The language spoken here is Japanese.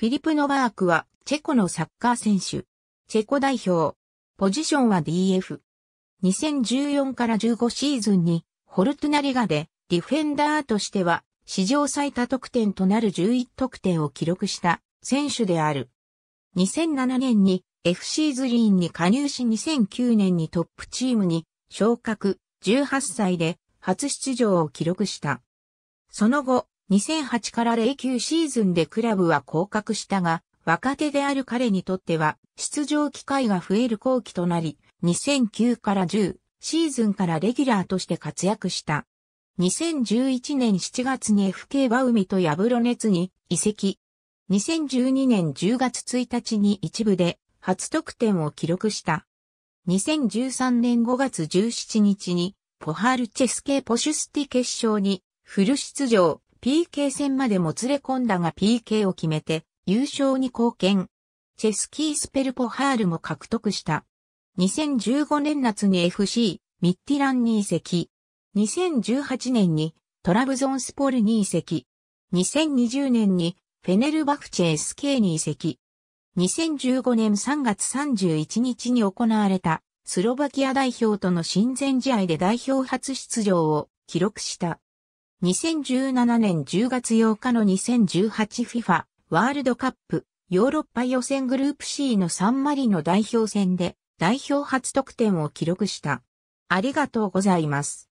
フィリプ・ノバークは、チェコのサッカー選手。チェコ代表。ポジションは DF。2014から15シーズンに、ホルトナリガで、ディフェンダーとしては、史上最多得点となる11得点を記録した選手である。2007年に FC ズリーンに加入し2009年にトップチームに昇格18歳で初出場を記録した。その後、2008から09シーズンでクラブは降格したが、若手である彼にとっては出場機会が増える後期となり、2009から10シーズンからレギュラーとして活躍した。2011年7月に FK バウミとヤブロネツに移籍。2012年10月1日に一部で初得点を記録した。2013年5月17日にポハールチェスケポシュスティ決勝にフル出場。PK 戦までもつれ込んだが PK を決めて優勝に貢献。チェスキー・スペルポハールも獲得した。2015年夏に FC ミッティランに移籍。2018年にトラブゾンスポルに移籍。2020年にフェネルバフチェ SK に移籍。2015年3月31日に行われたスロバキア代表との親善試合で代表初出場を記録した。2017年10月8日の 2018FIFA ワールドカップヨーロッパ予選グループ C のサンマリの代表戦で代表初得点を記録した。ありがとうございます。